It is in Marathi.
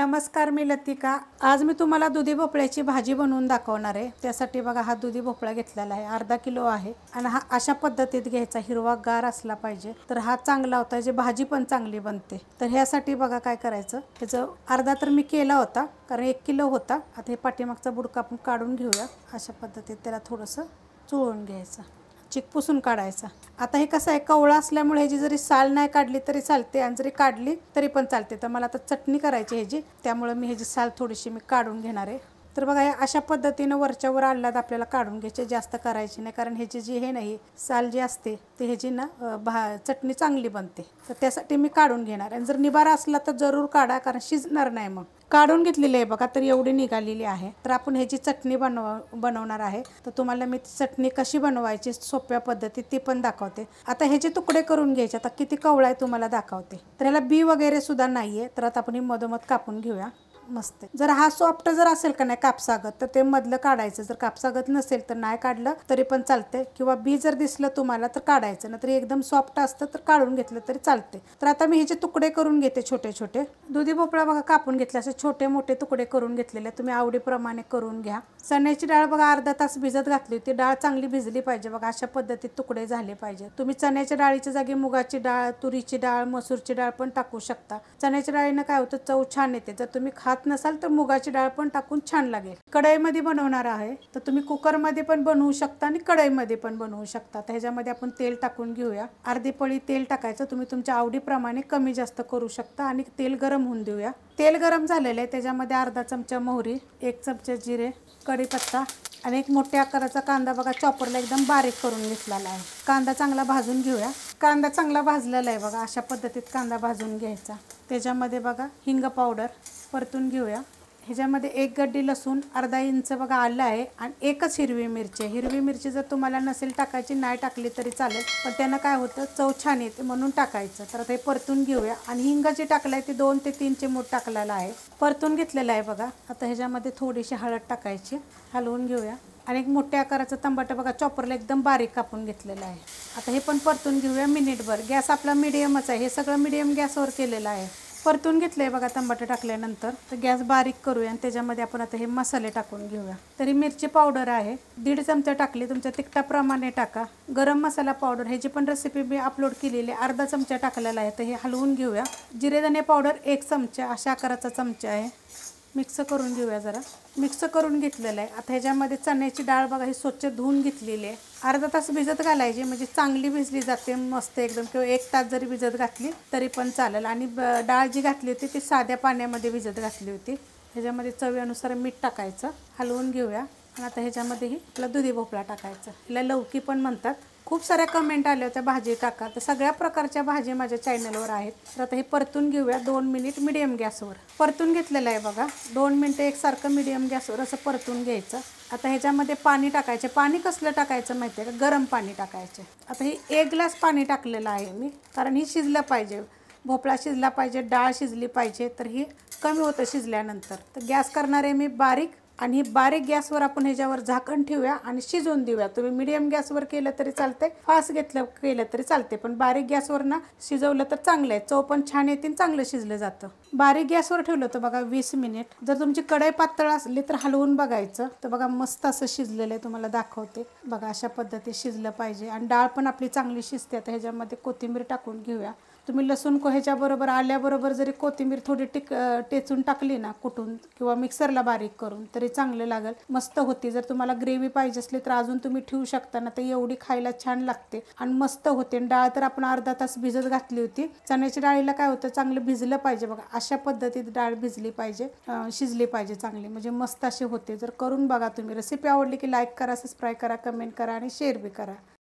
नमस्कार मी लतिका आज मी तुम्हाला दुधी भोपळ्याची भाजी बनवून दाखवणार आहे त्यासाठी बघा हा दुधी भोपळा घेतलेला आहे अर्धा किलो आहे आणि हा अशा पद्धतीत घ्यायचा हिरवा गार असला पाहिजे तर हा चांगला होता जे भाजी पण चांगली बनते तर ह्यासाठी बघा काय करायचं त्याचं अर्धा तर मी केला होता कारण एक किलो होता आता हे पाठीमागचा बुडका आपण काढून घेऊया अशा पद्धतीत त्याला थोडंसं चोळून घ्यायचं चिक पुसून काढायचा आता हे कसं आहे कवळा असल्यामुळे ह्याची जरी साल नाही काढली तरी चालते आणि जरी काढली तरी पण चालते तर मला आता चटणी करायची ह्याची त्यामुळे मी ह्याची साल थोडीशी मी काढून घेणार आहे तर बघा या अशा पद्धतीनं वरच्यावर वर आपल्याला काढून घ्यायचे जास्त करायची नाही कारण ह्याची जी हे नाही साल जी असते ते ह्याची ना भा चटणी चांगली बनते तर त्यासाठी मी काढून घेणार आणि जर निबारा असला तर जरूर काढा कारण शिजणार नाही मग काढून घेतलेली आहे बघा तर एवढी निघालेली आहे तर आपण ह्याची चटणी बनव बनवणार आहे तर तुम्हाला मी चटणी कशी बनवायची सोप्या पद्धतीत ती पण दाखवते आता ह्याचे तुकडे करून घ्यायचे आता किती कवळा आहे तुम्हाला दाखवते तर ह्याला बी वगैरे सुद्धा नाहीये तर आता आपण मधोमध कापून घेऊया मस्त जर हा सॉफ्ट जर असेल का नाही कापसागत तर ते मधलं काढायचं जर कापसागत नसेल तर नाही काढलं तरी पण चालते किंवा बी जर दिसलं तुम्हाला तर काढायचं ना एकदम सॉफ्ट असतं तर काढून घेतलं तरी चालते तर आता मी ह्याचे तुकडे करून घेते छोटे छोटे दुधी भोपळा बघा कापून घेतला असे छोटे मोठे तुकडे करून घेतलेले तुम्ही आवडीप्रमाणे करून घ्या चण्याची डाळ बघा अर्धा तास भिजत घातली होती डाळ चांगली भिजली पाहिजे बघा अशा पद्धतीत तुकडे झाले पाहिजे तुम्ही चण्याच्या डाळीच्या जागी मुगाची डाळ तुरीची डाळ मसूरची डाळ पण टाकू शकता चण्याच्या डाळीनं काय होतं चव छान येते जर तुम्ही खात खात नसाल तर मुगाची डाळ पण टाकून छान लागेल कढईमध्ये बनवणार आहे तर तुम्ही कुकरमध्ये पण बनवू शकता आणि कढईमध्ये पण बनवू शकता त्याच्यामध्ये आपण तेल टाकून घेऊया अर्धी पळी तेल टाकायचं तुम्ही तुमच्या आवडीप्रमाणे कमी जास्त करू शकता आणि तेल गरम होऊन देऊया तेल गरम झालेलं आहे त्याच्यामध्ये अर्धा चमचा मोहरी एक चमचा जिरे कढीपत्ता आणि एक मोठ्या आकाराचा कांदा बघा चॉपरला एकदम बारीक करून घेतलेला आहे कांदा चांगला भाजून घेऊया कांदा चांगला भाजलेला आहे बघा अशा पद्धतीत कांदा भाजून घ्यायचा त्याच्यामध्ये बघा हिंग पावडर परतून घेऊया ह्याच्यामध्ये एक गड्डी लसूण अर्धा इंच बघा आलं आहे आणि एकच हिरवी मिरची आहे हिरवी मिरची जर तुम्हाला नसेल टाकायची नाही टाकली तरी चालेल पण त्यानं काय होतं चव छान येते म्हणून टाकायचं तर ते परतून घेऊया आणि हिंग जे टाकलं आहे ते दोन ते तीन चिमूट टाकलेला आहे परतून घेतलेलं आहे बघा आता ह्याच्यामध्ये थोडीशी हळद टाकायची हलवून घेऊया आणि एक मोठ्या आकाराचं तंबाटं बघा चॉपरला एकदम बारीक कापून घेतलेलं आहे आता हे पण परतून घेऊया मिनिटभर गॅस आपला मिडियमच आहे हे सगळं मिडियम गॅसवर केलेलं आहे परतून घेतलं आहे बघा तंबाटे टाकल्यानंतर तर गॅस बारीक करूया आणि त्याच्यामध्ये आपण आता हे मसाले टाकून घेऊया तरी मिरची पावडर आहे दीड चमचा टाकली तुमच्या तिखटाप्रमाणे टाका गरम मसाला पावडर हे जी पण रेसिपी मी अपलोड केलेली अर्धा चमचा टाकलेला आहे तर हे हलवून घेऊया जिरेदाणे पावडर एक चमचा अशा आकाराचा चमचा आहे मिक्स करून घेऊया जरा मिक्स करून घेतलेलं आहे आता ह्याच्यामध्ये चण्याची डाळ बघा ही स्वच्छ धुवून घेतलेली आहे अर्धा तास भिजत घालायची म्हणजे चांगली भिजली जाते मस्त एकदम किंवा एक तास जरी भिजत घातली तरी पण चालेल आणि डाळ जी घातली होती ती साध्या पाण्यामध्ये भिजत घातली होती ह्याच्यामध्ये चवीनुसार मीठ टाकायचं हलवून घेऊया आता ह्याच्यामध्येही आपला दुधी भोपळा टाकायचा हिला लवकी पण म्हणतात खूप साऱ्या कमेंट आल्या होत्या भाजी टाका तर सगळ्या प्रकारच्या भाजी माझ्या चॅनलवर आहेत तर आता हे परतून घेऊया दोन मिनिट मिडियम गॅसवर परतून घेतलेलं आहे बघा दोन मिनटं एकसारखं मिडियम गॅसवर असं परतून घ्यायचं आता ह्याच्यामध्ये पाणी टाकायचे पाणी कसलं टाकायचं माहिती आहे का गरम पाणी टाकायचे आता हे एक ग्लास पाणी टाकलेलं आहे मी कारण ही शिजलं पाहिजे भोपळा शिजला पाहिजे डाळ शिजली पाहिजे तर ही कमी होतं शिजल्यानंतर तर गॅस करणारे मी बारीक आणि बारीक गॅसवर आपण ह्याच्यावर झाकण ठेवूया आणि शिजवून देऊया तुम्ही मिडियम गॅसवर केलं तरी चालते फास्ट घेतलं केलं तरी चालते पण बारीक गॅसवर ना शिजवलं तर चांगलं आहे चव पण छान येते चांगलं शिजलं जातं बारीक गॅसवर ठेवलं तर बघा वीस मिनिट जर तुमची कढई पातळ असली तर हलवून बघायचं तर बघा मस्त असं शिजलेलं आहे तुम्हाला दाखवते बघा अशा पद्धतीत शिजलं पाहिजे आणि डाळ पण आपली चांगली शिजते आता ह्याच्यामध्ये कोथिंबीर टाकून घेऊया तुम्ही लसूण कोह्याच्याबरोबर आल्याबरोबर जरी कोथिंबीर थोडी टिक टेचून टाकली ना कुठून किंवा मिक्सरला बारीक करून तरी चांगलं लागेल मस्त होती जर तुम्हाला ग्रेव्ही पाहिजे असली तर अजून तुम्ही ठेवू शकता ना तर एवढी खायला छान लागते आणि मस्त होते डाळ तर आपण अर्धा तास भिजत घातली होती चण्याच्या डाळीला काय होतं चांगलं भिजलं पाहिजे बघा अशा पद्धतीत डाळ भिजली पाहिजे शिजली पाहिजे चांगली म्हणजे मस्त अशी होते जर करून बघा तुम्ही रेसिपी आवडली की लाईक करा सबस्क्राईब करा कमेंट करा आणि शेअर बी करा